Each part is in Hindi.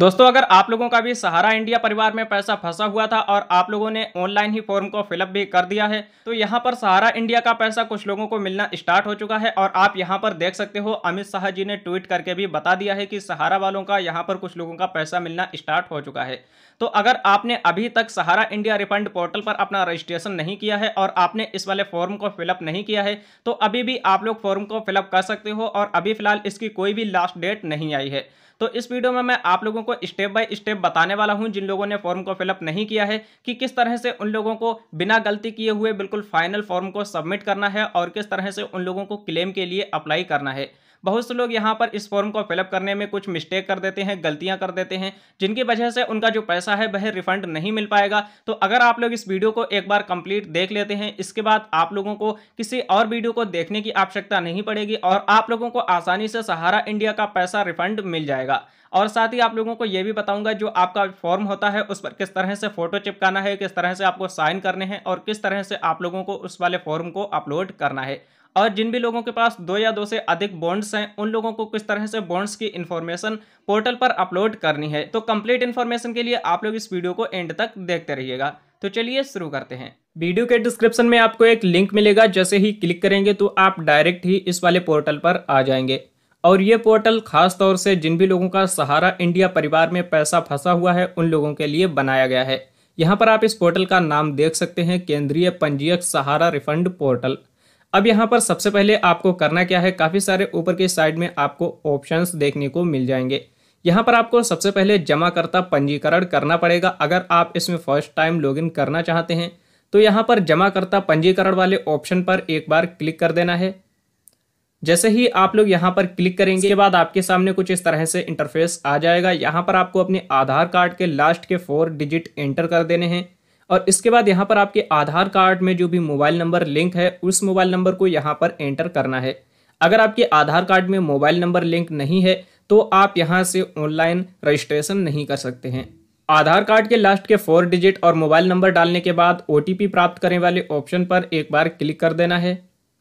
दोस्तों अगर आप लोगों का भी सहारा इंडिया परिवार में पैसा फंसा हुआ था और आप लोगों ने ऑनलाइन ही फॉर्म को फिलअप भी कर दिया है तो यहाँ पर सहारा इंडिया का पैसा कुछ लोगों को मिलना स्टार्ट हो चुका है और आप यहाँ पर देख सकते हो अमित शाह जी ने ट्वीट करके भी बता दिया है कि सहारा वालों का यहाँ पर कुछ लोगों का पैसा मिलना स्टार्ट हो चुका है तो अगर आपने अभी तक सहारा इंडिया रिफंड पोर्टल पर अपना रजिस्ट्रेशन नहीं किया है और आपने इस वाले फॉर्म को फिलअप नहीं किया है तो अभी भी आप लोग फॉर्म को फिलअप कर सकते हो और अभी फिलहाल इसकी कोई भी लास्ट डेट नहीं आई है तो इस वीडियो में मैं आप लोगों को स्टेप बाय स्टेप बताने वाला हूँ जिन लोगों ने फॉर्म को फिलअप नहीं किया है कि किस तरह से उन लोगों को बिना गलती किए हुए बिल्कुल फाइनल फॉर्म को सबमिट करना है और किस तरह से उन लोगों को क्लेम के लिए अप्लाई करना है बहुत से लोग यहाँ पर इस फॉर्म को फिलअप करने में कुछ मिस्टेक कर देते हैं गलतियाँ कर देते हैं जिनकी वजह से उनका जो पैसा है वह रिफंड नहीं मिल पाएगा तो अगर आप लोग इस वीडियो को एक बार कंप्लीट देख लेते हैं इसके बाद आप लोगों को किसी और वीडियो को देखने की आवश्यकता नहीं पड़ेगी और आप लोगों को आसानी से सहारा इंडिया का पैसा रिफंड मिल जाएगा और साथ ही आप लोगों को ये भी बताऊंगा जो आपका फॉर्म होता है उस पर किस तरह से फोटो चिपकाना है किस तरह से आपको साइन करने हैं और किस तरह से आप लोगों को उस वाले फॉर्म को अपलोड करना है और जिन भी लोगों के पास दो या दो से अधिक बॉन्ड्स हैं उन लोगों को किस तरह से बॉन्ड्स की इन्फॉर्मेशन पोर्टल पर अपलोड करनी है तो कंप्लीट इन्फॉर्मेशन के लिए आप लोग इस वीडियो को एंड तक देखते रहिएगा तो चलिए शुरू करते हैं वीडियो के डिस्क्रिप्शन में आपको एक लिंक मिलेगा जैसे ही क्लिक करेंगे तो आप डायरेक्ट ही इस वाले पोर्टल पर आ जाएंगे और ये पोर्टल खास तौर से जिन भी लोगों का सहारा इंडिया परिवार में पैसा फंसा हुआ है उन लोगों के लिए बनाया गया है यहाँ पर आप इस पोर्टल का नाम देख सकते हैं केंद्रीय पंजीयक सहारा रिफंड पोर्टल अब यहाँ पर सबसे पहले आपको करना क्या है काफ़ी सारे ऊपर के साइड में आपको ऑप्शंस देखने को मिल जाएंगे यहाँ पर आपको सबसे पहले जमाकर्ता पंजीकरण करना पड़ेगा अगर आप इसमें फर्स्ट टाइम लॉगिन करना चाहते हैं तो यहाँ पर जमाकर्ता पंजीकरण वाले ऑप्शन पर एक बार क्लिक कर देना है जैसे ही आप लोग यहाँ पर क्लिक करेंगे के बाद आपके सामने कुछ इस तरह से इंटरफेस आ जाएगा यहाँ पर आपको अपने आधार कार्ड के लास्ट के फोर डिजिट एंटर कर देने हैं और इसके बाद यहाँ पर आपके आधार कार्ड में जो भी मोबाइल नंबर लिंक है उस मोबाइल नंबर को यहाँ पर एंटर करना है अगर आपके आधार कार्ड में मोबाइल नंबर लिंक नहीं है तो आप यहाँ से ऑनलाइन रजिस्ट्रेशन नहीं कर सकते हैं आधार कार्ड के लास्ट के फोर डिजिट और मोबाइल नंबर डालने के बाद ओ प्राप्त करने वाले ऑप्शन पर एक बार क्लिक कर देना है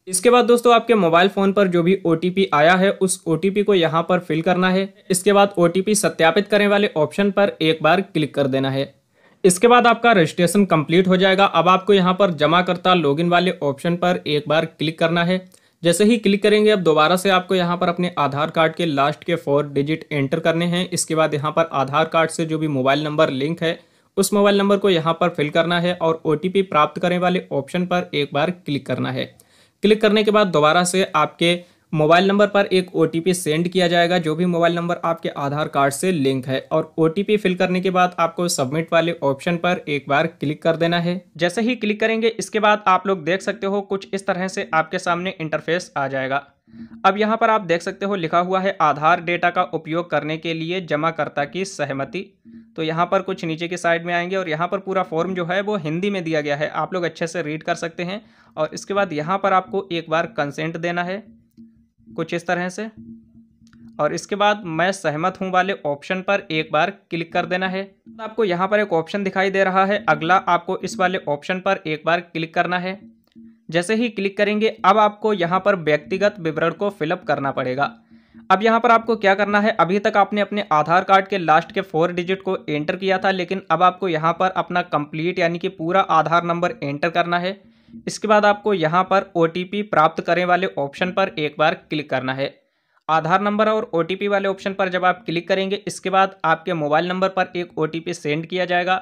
इसके बाद दोस्तों आपके मोबाइल फ़ोन पर जो भी ओ आया है उस ओ को यहाँ पर फिल करना है इसके बाद ओ सत्यापित करने वाले ऑप्शन पर एक बार क्लिक कर देना है इसके बाद आपका रजिस्ट्रेशन कंप्लीट हो जाएगा अब आपको यहाँ पर जमा करता लॉगिन वाले ऑप्शन पर एक बार क्लिक करना है जैसे ही क्लिक करेंगे अब दोबारा से आपको यहाँ पर अपने आधार कार्ड के लास्ट के फोर डिजिट एंटर करने हैं इसके बाद यहाँ पर आधार कार्ड से जो भी मोबाइल नंबर लिंक है उस मोबाइल नंबर को यहाँ पर फिल करना है और ओ प्राप्त करने वाले ऑप्शन पर एक बार क्लिक करना है क्लिक करने के बाद दोबारा से आपके मोबाइल नंबर पर एक ओ सेंड किया जाएगा जो भी मोबाइल नंबर आपके आधार कार्ड से लिंक है और ओ फिल करने के बाद आपको सबमिट वाले ऑप्शन पर एक बार क्लिक कर देना है जैसे ही क्लिक करेंगे इसके बाद आप लोग देख सकते हो कुछ इस तरह से आपके सामने इंटरफेस आ जाएगा अब यहाँ पर आप देख सकते हो लिखा हुआ है आधार डेटा का उपयोग करने के लिए जमाकर्ता की सहमति तो यहाँ पर कुछ नीचे के साइड में आएंगे और यहाँ पर पूरा फॉर्म जो है वो हिंदी में दिया गया है आप लोग अच्छे से रीड कर सकते हैं और इसके बाद यहाँ पर आपको एक बार कंसेंट देना है कुछ इस तरह से और इसके बाद मैं सहमत हूँ वाले ऑप्शन पर एक बार क्लिक कर देना है आपको यहाँ पर एक ऑप्शन दिखाई दे रहा है अगला आपको इस वाले ऑप्शन पर एक बार क्लिक करना है जैसे ही क्लिक करेंगे अब आपको यहाँ पर व्यक्तिगत विवरण को फिलअप करना पड़ेगा अब यहाँ पर आपको क्या करना है अभी तक आपने अपने आधार कार्ड के लास्ट के फोर डिजिट को एंटर किया था लेकिन अब आपको यहाँ पर अपना कंप्लीट यानी कि पूरा आधार नंबर एंटर करना है इसके बाद आपको यहाँ पर ओ प्राप्त करें वाले ऑप्शन पर एक बार क्लिक करना है आधार नंबर और ओ वाले ऑप्शन पर जब आप क्लिक करेंगे इसके बाद आपके मोबाइल नंबर पर एक ओ सेंड किया जाएगा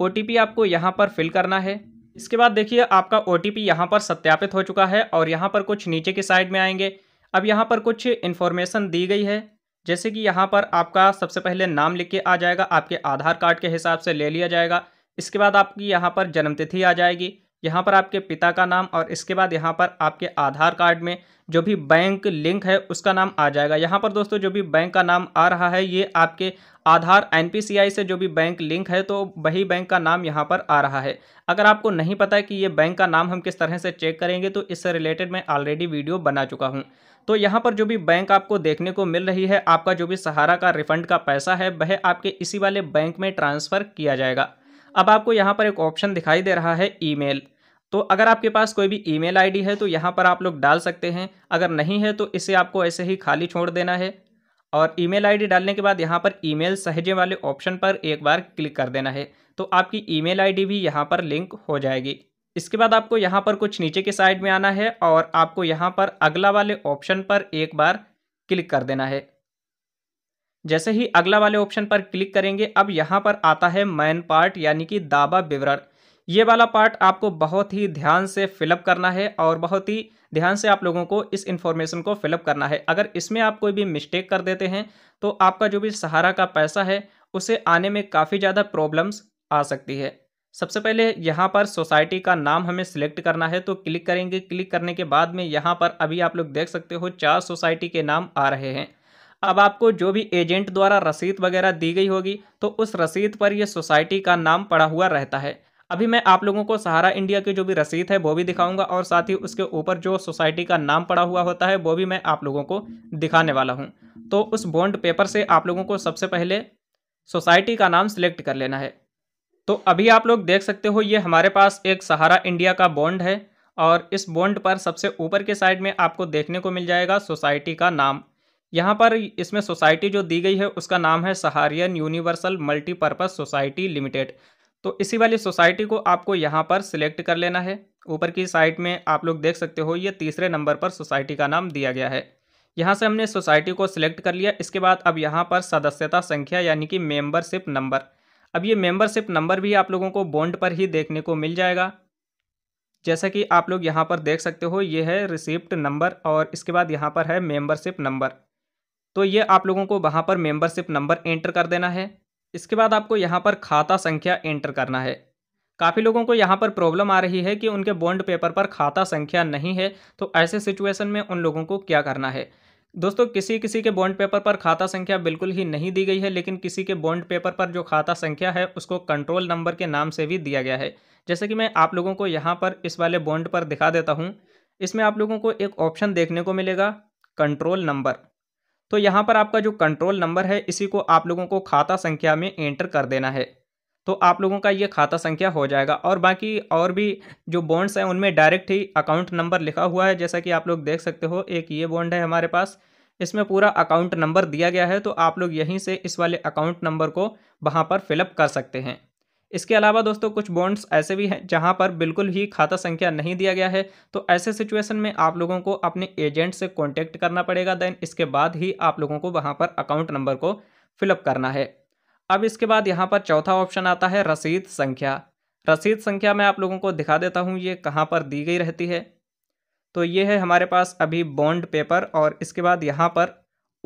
ओ आपको यहाँ पर फिल करना है इसके बाद देखिए आपका ओ टी यहाँ पर सत्यापित हो चुका है और यहाँ पर कुछ नीचे की साइड में आएंगे अब यहाँ पर कुछ इन्फॉर्मेशन दी गई है जैसे कि यहाँ पर आपका सबसे पहले नाम लिख के आ जाएगा आपके आधार कार्ड के हिसाब से ले लिया जाएगा इसके बाद आपकी यहाँ पर जन्मतिथि आ जाएगी यहाँ पर आपके पिता का नाम और इसके बाद यहाँ पर आपके आधार कार्ड में जो भी बैंक लिंक है उसका नाम आ जाएगा यहाँ पर दोस्तों जो भी बैंक का नाम आ रहा है ये आपके आधार एनपीसीआई से जो भी बैंक लिंक है तो वही बैंक का नाम यहाँ पर आ रहा है अगर आपको नहीं पता है कि ये बैंक का नाम हम किस तरह से चेक करेंगे तो इससे रिलेटेड मैं ऑलरेडी वीडियो बना चुका हूँ तो यहाँ पर जो भी बैंक आपको देखने को मिल रही है आपका जो भी सहारा का रिफंड का पैसा है वह आपके इसी वाले बैंक में ट्रांसफ़र किया जाएगा अब आपको यहाँ पर एक ऑप्शन दिखाई दे रहा है ईमेल तो अगर आपके पास कोई भी ईमेल आईडी है तो यहाँ पर आप लोग डाल सकते हैं अगर नहीं है तो इसे आपको ऐसे ही खाली छोड़ देना है और ईमेल आईडी डालने के बाद यहाँ पर ईमेल सहजे वाले ऑप्शन पर एक बार क्लिक कर देना है तो आपकी ईमेल आईडी भी यहाँ पर लिंक हो जाएगी इसके बाद आपको यहाँ पर कुछ नीचे के साइड में आना है और आपको यहाँ पर अगला वाले ऑप्शन पर एक बार क्लिक कर देना है जैसे ही अगला वाले ऑप्शन पर क्लिक करेंगे अब यहाँ पर आता है मैन पार्ट यानी कि दावा विवरण ये वाला पार्ट आपको बहुत ही ध्यान से फिलअप करना है और बहुत ही ध्यान से आप लोगों को इस इन्फॉर्मेशन को फिलअप करना है अगर इसमें आप कोई भी मिस्टेक कर देते हैं तो आपका जो भी सहारा का पैसा है उसे आने में काफ़ी ज़्यादा प्रॉब्लम्स आ सकती है सबसे पहले यहाँ पर सोसाइटी का नाम हमें सिलेक्ट करना है तो क्लिक करेंगे क्लिक करने के बाद में यहाँ पर अभी आप लोग देख सकते हो चार सोसाइटी के नाम आ रहे हैं अब आपको जो भी एजेंट द्वारा रसीद वगैरह दी गई होगी तो उस रसीद पर यह सोसाइटी का नाम पड़ा हुआ रहता है अभी मैं आप लोगों को सहारा इंडिया की जो भी रसीद है वो भी दिखाऊंगा और साथ ही उसके ऊपर जो सोसाइटी का नाम पड़ा हुआ होता है वो भी मैं आप लोगों को दिखाने वाला हूँ तो उस बॉन्ड पेपर से आप लोगों को सबसे पहले सोसाइटी का नाम सिलेक्ट कर लेना है तो अभी आप लोग देख सकते हो ये हमारे पास एक सहारा इंडिया का बॉन्ड है और इस बॉन्ड पर सबसे ऊपर के साइड में आपको देखने को मिल जाएगा सोसाइटी का नाम यहाँ पर इसमें सोसाइटी जो दी गई है उसका नाम है Saharayan universal multipurpose society limited तो इसी वाली सोसाइटी को आपको यहाँ पर सिलेक्ट कर लेना है ऊपर की साइड में आप लोग देख सकते हो ये तीसरे नंबर पर सोसाइटी का नाम दिया गया है यहाँ से हमने सोसाइटी को सिलेक्ट कर लिया इसके बाद अब यहाँ पर सदस्यता संख्या यानी कि मेम्बरशिप नंबर अब ये मेम्बरशिप नंबर भी आप लोगों को बॉन्ड पर ही देखने को मिल जाएगा जैसा कि आप लोग यहाँ पर देख सकते हो ये है रिसिप्ट नंबर और इसके बाद यहाँ पर है मेम्बरशिप नंबर तो ये आप लोगों को वहाँ पर मेंबरशिप नंबर एंटर कर देना है इसके बाद आपको यहाँ पर खाता संख्या एंटर करना है काफ़ी लोगों को यहाँ पर प्रॉब्लम आ रही है कि उनके बॉन्ड पेपर पर खाता संख्या नहीं है तो ऐसे सिचुएशन में उन लोगों को क्या करना है दोस्तों किसी किसी के बॉन्ड पेपर पर खाता संख्या बिल्कुल ही नहीं दी गई है लेकिन किसी के बॉन्ड पेपर पर जो खाता संख्या है उसको कंट्रोल नंबर के नाम से भी दिया गया है जैसे कि मैं आप लोगों को यहाँ पर इस वाले बॉन्ड पर दिखा देता हूँ इसमें आप लोगों को एक ऑप्शन देखने को मिलेगा कंट्रोल नंबर तो यहाँ पर आपका जो कंट्रोल नंबर है इसी को आप लोगों को खाता संख्या में एंटर कर देना है तो आप लोगों का ये खाता संख्या हो जाएगा और बाकी और भी जो बॉन्ड्स हैं उनमें डायरेक्ट ही अकाउंट नंबर लिखा हुआ है जैसा कि आप लोग देख सकते हो एक ये बॉन्ड है हमारे पास इसमें पूरा अकाउंट नंबर दिया गया है तो आप लोग यहीं से इस वाले अकाउंट नंबर को वहाँ पर फिलअप कर सकते हैं इसके अलावा दोस्तों कुछ बॉन्ड्स ऐसे भी हैं जहां पर बिल्कुल ही खाता संख्या नहीं दिया गया है तो ऐसे सिचुएशन में आप लोगों को अपने एजेंट से कॉन्टैक्ट करना पड़ेगा देन इसके बाद ही आप लोगों को वहाँ पर अकाउंट नंबर को फिलअप करना है अब इसके बाद यहाँ पर चौथा ऑप्शन आता है रसीद संख्या रसीद संख्या मैं आप लोगों को दिखा देता हूँ ये कहाँ पर दी गई रहती है तो ये है हमारे पास अभी बॉन्ड पेपर और इसके बाद यहाँ पर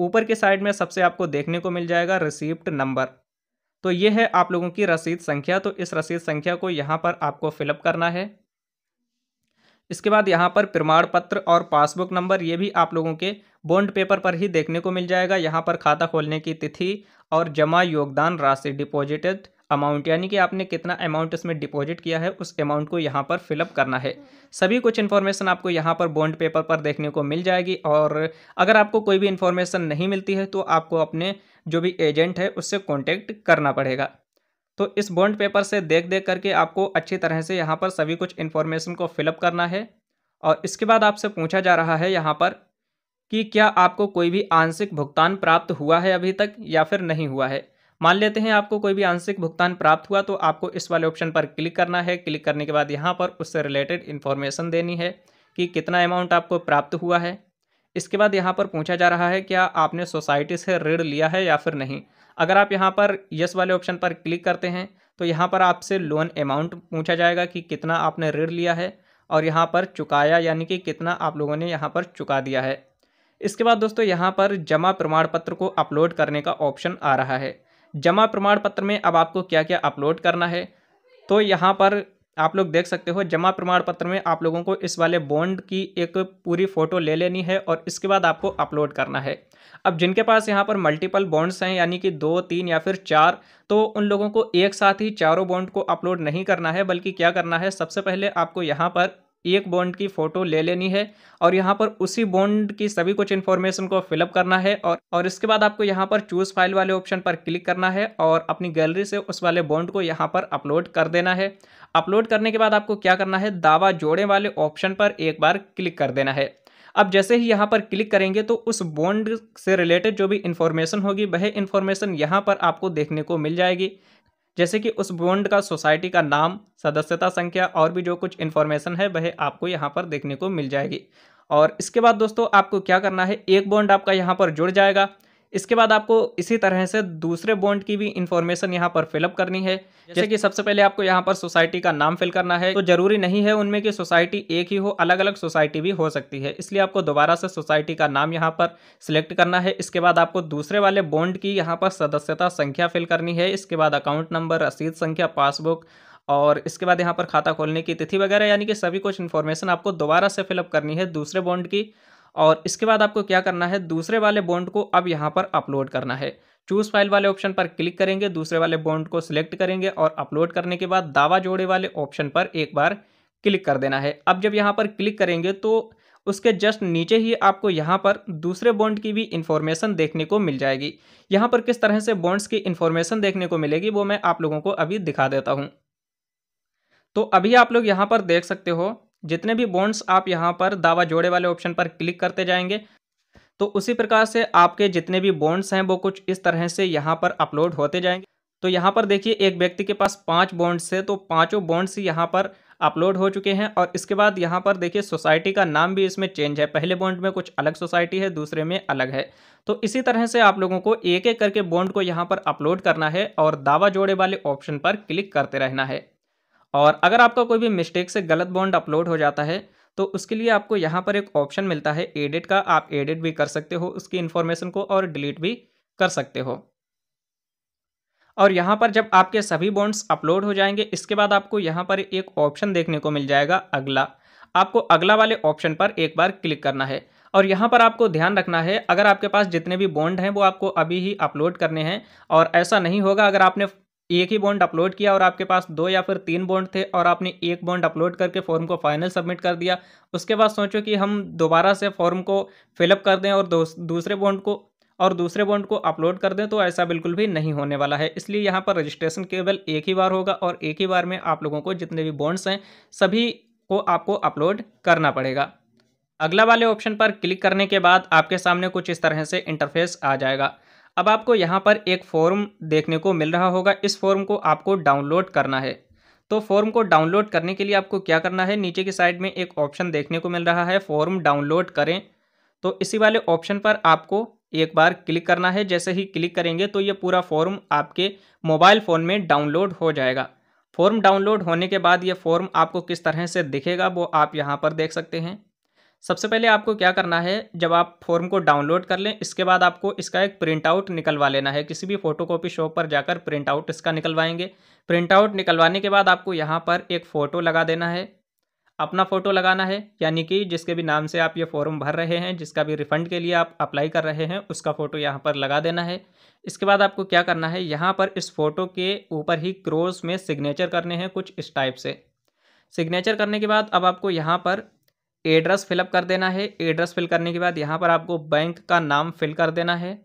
ऊपर के साइड में सबसे आपको देखने को मिल जाएगा रिसिप्ट नंबर तो ये है आप लोगों की रसीद संख्या तो इस रसीद संख्या को यहाँ पर आपको फिलअप करना है इसके बाद यहाँ पर प्रमाण पत्र और पासबुक नंबर ये भी आप लोगों के बॉन्ड पेपर पर ही देखने को मिल जाएगा यहाँ पर खाता खोलने की तिथि और जमा योगदान राशि डिपॉजिटेड अमाउंट यानी कि आपने कितना अमाउंट इसमें डिपॉजिट किया है उस अमाउंट को यहाँ पर फिलअप करना है सभी कुछ इन्फॉर्मेशन आपको यहाँ पर बॉन्ड पेपर पर देखने को मिल जाएगी और अगर आपको कोई भी इन्फॉर्मेशन नहीं मिलती है तो आपको अपने जो भी एजेंट है उससे कॉन्टैक्ट करना पड़ेगा तो इस बॉन्ड पेपर से देख देख करके आपको अच्छी तरह से यहाँ पर सभी कुछ इन्फॉर्मेशन को फिलअप करना है और इसके बाद आपसे पूछा जा रहा है यहाँ पर कि क्या आपको कोई भी आंशिक भुगतान प्राप्त हुआ है अभी तक या फिर नहीं हुआ है मान लेते हैं आपको कोई भी आंशिक भुगतान प्राप्त हुआ तो आपको इस वाले ऑप्शन पर क्लिक करना है क्लिक करने के बाद यहाँ पर उससे रिलेटेड इन्फॉर्मेशन देनी है कि कितना अमाउंट आपको प्राप्त हुआ है इसके बाद यहाँ पर पूछा जा रहा है क्या आपने सोसाइटी से ऋण लिया है या फिर नहीं अगर आप यहाँ पर यस वाले ऑप्शन पर क्लिक करते हैं तो यहाँ पर आपसे लोन अमाउंट पूछा जाएगा कि कितना आपने ऋण लिया है और यहाँ पर चुकाया यानी कि कितना आप लोगों ने यहाँ पर चुका दिया है इसके बाद दोस्तों यहाँ पर जमा प्रमाण पत्र को अपलोड करने का ऑप्शन आ रहा है जमा प्रमाण पत्र में अब आपको क्या क्या अपलोड करना है तो यहाँ पर आप लोग देख सकते हो जमा प्रमाण पत्र में आप लोगों को इस वाले बॉन्ड की एक पूरी फ़ोटो ले लेनी है और इसके बाद आपको अपलोड करना है अब जिनके पास यहाँ पर मल्टीपल बॉन्ड्स हैं यानी कि दो तीन या फिर चार तो उन लोगों को एक साथ ही चारों बॉन्ड को अपलोड नहीं करना है बल्कि क्या करना है सबसे पहले आपको यहाँ पर एक बॉन्ड की फ़ोटो ले लेनी है और यहाँ पर उसी बॉन्ड की सभी कुछ इन्फॉर्मेशन को फिलअप करना है और और इसके बाद आपको यहाँ पर चूज़ फाइल वाले ऑप्शन पर क्लिक करना है और अपनी गैलरी से उस वाले बॉन्ड को यहाँ पर अपलोड कर देना है अपलोड करने के बाद आपको क्या करना है दावा जोड़े वाले ऑप्शन पर एक बार क्लिक कर देना है अब जैसे ही यहाँ पर क्लिक करेंगे तो उस बॉन्ड से रिलेटेड जो भी इन्फॉर्मेशन होगी वह इन्फॉर्मेशन यहाँ पर आपको देखने को मिल जाएगी जैसे कि उस बॉन्ड का सोसाइटी का नाम सदस्यता संख्या और भी जो कुछ इन्फॉर्मेशन है वह आपको यहाँ पर देखने को मिल जाएगी और इसके बाद दोस्तों आपको क्या करना है एक बॉन्ड आपका यहाँ पर जुड़ जाएगा इसके बाद आपको इसी तरह से दूसरे बॉन्ड की भी इन्फॉर्मेशन यहाँ पर फिलअप करनी है जैसे कि सबसे पहले आपको यहाँ पर सोसाइटी का नाम फिल करना है तो जरूरी नहीं है उनमें कि सोसाइटी एक ही हो अलग अलग सोसाइटी भी हो सकती है इसलिए आपको दोबारा से सोसाइटी का नाम यहाँ पर सिलेक्ट करना है इसके बाद आपको दूसरे वाले बॉन्ड की यहाँ पर सदस्यता संख्या फिल करनी है इसके बाद अकाउंट नंबर रसीद संख्या पासबुक और इसके बाद यहाँ पर खाता खोलने की तिथि वगैरह यानी कि सभी कुछ इन्फॉर्मेशन आपको दोबारा से फिलअप करनी है दूसरे बॉन्ड की और इसके बाद आपको क्या करना है दूसरे वाले बॉन्ड को अब यहाँ पर अपलोड करना है चूज फाइल वाले ऑप्शन पर क्लिक करेंगे दूसरे वाले बॉन्ड को सिलेक्ट करेंगे और अपलोड करने के बाद दावा जोड़े वाले ऑप्शन पर एक बार क्लिक कर देना है अब जब यहाँ पर क्लिक करेंगे तो उसके जस्ट नीचे ही आपको यहाँ पर दूसरे बॉन्ड की भी इन्फॉर्मेशन देखने को मिल जाएगी यहाँ पर किस तरह से बॉन्ड्स की इन्फॉर्मेशन देखने को मिलेगी वो मैं आप लोगों को अभी दिखा देता हूँ तो अभी आप लोग यहाँ पर देख सकते हो जितने भी बॉन्ड्स आप यहाँ पर दावा जोड़े वाले ऑप्शन पर क्लिक करते जाएंगे तो उसी प्रकार से आपके जितने भी बॉन्ड्स हैं वो कुछ इस तरह से यहाँ पर अपलोड होते जाएंगे तो यहाँ पर देखिए एक व्यक्ति के पास पाँच बॉन्ड्स है तो पाँचों बॉन्ड्स यहाँ पर अपलोड हो चुके हैं और इसके बाद यहाँ पर देखिए सोसाइटी का नाम भी इसमें चेंज है पहले बॉन्ड में कुछ अलग सोसाइटी है दूसरे में अलग है तो इसी तरह से आप लोगों को एक एक करके बॉन्ड को यहाँ पर अपलोड करना है और दावा जोड़े वाले ऑप्शन पर क्लिक करते रहना है और अगर आपका कोई भी मिस्टेक से गलत बॉन्ड अपलोड हो जाता है तो उसके लिए आपको यहाँ पर एक ऑप्शन मिलता है एडिट का आप एडिट भी कर सकते हो उसकी इन्फॉर्मेशन को और डिलीट भी कर सकते हो और यहाँ पर जब आपके सभी बॉन्ड्स अपलोड हो जाएंगे इसके बाद आपको यहाँ पर एक ऑप्शन देखने को मिल जाएगा अगला आपको अगला वाले ऑप्शन पर एक बार क्लिक करना है और यहाँ पर आपको ध्यान रखना है अगर आपके पास जितने भी बॉन्ड हैं वो आपको अभी ही अपलोड करने हैं और ऐसा नहीं होगा अगर आपने एक ही बॉन्ड अपलोड किया और आपके पास दो या फिर तीन बॉन्ड थे और आपने एक बॉन्ड अपलोड करके फॉर्म को फाइनल सबमिट कर दिया उसके बाद सोचो कि हम दोबारा से फॉर्म को फिलअप कर दें और दूसरे बॉन्ड को और दूसरे बॉन्ड को अपलोड कर दें तो ऐसा बिल्कुल भी नहीं होने वाला है इसलिए यहाँ पर रजिस्ट्रेशन केवल एक ही बार होगा और एक ही बार में आप लोगों को जितने भी बॉन्ड्स हैं सभी को आपको अपलोड करना पड़ेगा अगला वाले ऑप्शन पर क्लिक करने के बाद आपके सामने कुछ इस तरह से इंटरफेस आ जाएगा अब आपको यहाँ पर एक फॉर्म देखने को मिल रहा होगा इस फॉर्म को आपको डाउनलोड करना है तो फॉर्म को डाउनलोड करने के लिए आपको क्या करना है नीचे की साइड में एक ऑप्शन देखने को मिल रहा है फॉर्म डाउनलोड करें तो इसी वाले ऑप्शन पर आपको एक बार क्लिक करना है जैसे ही क्लिक करेंगे तो ये पूरा फॉर्म आपके मोबाइल फ़ोन में डाउनलोड हो जाएगा फॉर्म डाउनलोड होने के बाद ये फॉर्म आपको किस तरह से दिखेगा वो आप यहाँ पर देख सकते हैं सबसे पहले आपको क्या करना है जब आप फॉर्म को डाउनलोड कर लें इसके बाद आपको इसका एक प्रिंट आउट निकलवा लेना है किसी भी फोटो कॉपी शॉप पर जाकर प्रिंट आउट इसका निकलवाएंगे प्रिंट आउट निकलवाने के बाद आपको यहाँ पर एक फ़ोटो लगा देना है अपना फ़ोटो लगाना है यानी कि जिसके भी नाम से आप ये फॉर्म भर रहे हैं जिसका भी रिफ़ंड के लिए आप अप्लाई कर रहे हैं उसका फ़ोटो यहाँ पर लगा देना है इसके बाद आपको क्या करना है यहाँ पर इस फ़ोटो के ऊपर ही क्रोज में सिग्नेचर करने हैं कुछ इस टाइप से सिग्नेचर करने के बाद अब आपको यहाँ पर एड्रेस फिलअप कर देना है एड्रेस फिल करने के बाद यहाँ पर आपको बैंक का नाम फिल कर देना है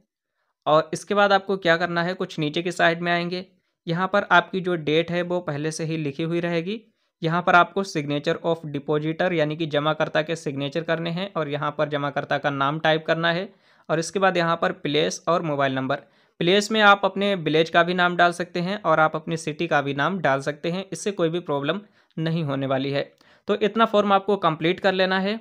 और इसके बाद आपको क्या करना है कुछ नीचे की साइड में आएंगे यहाँ पर आपकी जो डेट है वो पहले से ही लिखी हुई रहेगी यहाँ पर आपको सिग्नेचर ऑफ डिपॉजिटर यानी कि जमाकर्ता के सिग्नेचर करने हैं और यहाँ पर जमाकर्ता का नाम टाइप करना है और इसके बाद यहाँ पर प्लेस और मोबाइल नंबर प्लेस में आप अपने विलेज का भी नाम डाल सकते हैं और आप अपनी सिटी का भी नाम डाल सकते हैं इससे कोई भी प्रॉब्लम नहीं होने वाली है तो इतना फॉर्म आपको कंप्लीट कर लेना है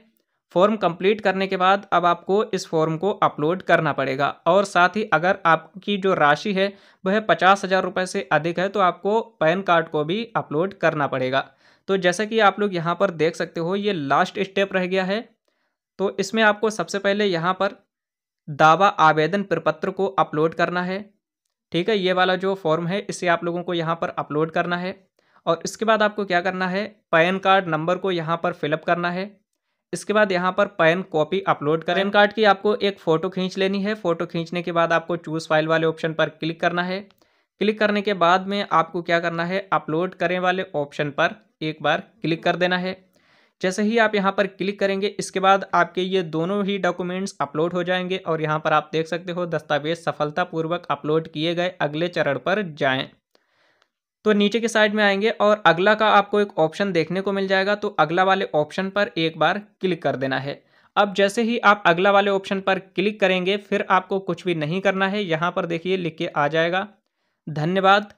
फॉर्म कंप्लीट करने के बाद अब आपको इस फॉर्म को अपलोड करना पड़ेगा और साथ ही अगर आपकी जो राशि है वह पचास हज़ार रुपये से अधिक है तो आपको पैन कार्ड को भी अपलोड करना पड़ेगा तो जैसा कि आप लोग यहाँ पर देख सकते हो ये लास्ट स्टेप रह गया है तो इसमें आपको सबसे पहले यहाँ पर दावा आवेदन प्रपत्र को अपलोड करना है ठीक है ये वाला जो फॉर्म है इसे आप लोगों को यहाँ पर अपलोड करना है और इसके बाद आपको क्या करना है पैन कार्ड नंबर को यहाँ पर फिलअप करना है इसके बाद यहाँ पर पैन कॉपी अपलोड करें पैन कार्ड की आपको एक फ़ोटो खींच लेनी है फ़ोटो खींचने के बाद आपको चूज़ फाइल वाले ऑप्शन पर क्लिक करना है क्लिक करने के बाद में आपको क्या करना है अपलोड करें वाले ऑप्शन पर एक बार क्लिक कर देना है जैसे ही आप यहाँ पर क्लिक करेंगे इसके बाद आपके ये दोनों ही डॉक्यूमेंट्स अपलोड हो जाएंगे और यहाँ पर आप देख सकते हो दस्तावेज सफलतापूर्वक अपलोड किए गए अगले चरण पर जाएँ तो नीचे के साइड में आएंगे और अगला का आपको एक ऑप्शन देखने को मिल जाएगा तो अगला वाले ऑप्शन पर एक बार क्लिक कर देना है अब जैसे ही आप अगला वाले ऑप्शन पर क्लिक करेंगे फिर आपको कुछ भी नहीं करना है यहाँ पर देखिए लिख के आ जाएगा धन्यवाद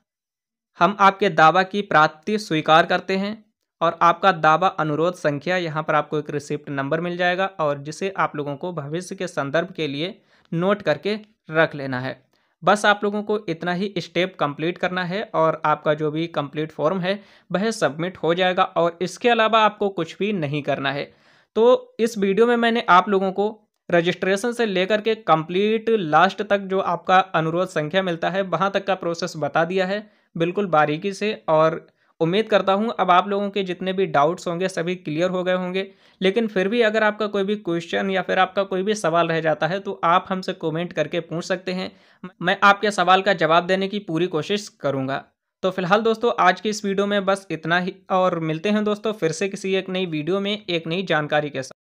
हम आपके दावा की प्राप्ति स्वीकार करते हैं और आपका दावा अनुरोध संख्या यहाँ पर आपको एक रिसिप्ट नंबर मिल जाएगा और जिसे आप लोगों को भविष्य के संदर्भ के लिए नोट करके रख लेना है बस आप लोगों को इतना ही स्टेप कंप्लीट करना है और आपका जो भी कंप्लीट फॉर्म है वह सबमिट हो जाएगा और इसके अलावा आपको कुछ भी नहीं करना है तो इस वीडियो में मैंने आप लोगों को रजिस्ट्रेशन से लेकर के कंप्लीट लास्ट तक जो आपका अनुरोध संख्या मिलता है वहाँ तक का प्रोसेस बता दिया है बिल्कुल बारीकी से और उम्मीद करता हूँ अब आप लोगों के जितने भी डाउट्स होंगे सभी क्लियर हो गए होंगे लेकिन फिर भी अगर आपका कोई भी क्वेश्चन या फिर आपका कोई भी सवाल रह जाता है तो आप हमसे कमेंट करके पूछ सकते हैं मैं आपके सवाल का जवाब देने की पूरी कोशिश करूँगा तो फिलहाल दोस्तों आज की इस वीडियो में बस इतना ही और मिलते हैं दोस्तों फिर से किसी एक नई वीडियो में एक नई जानकारी के साथ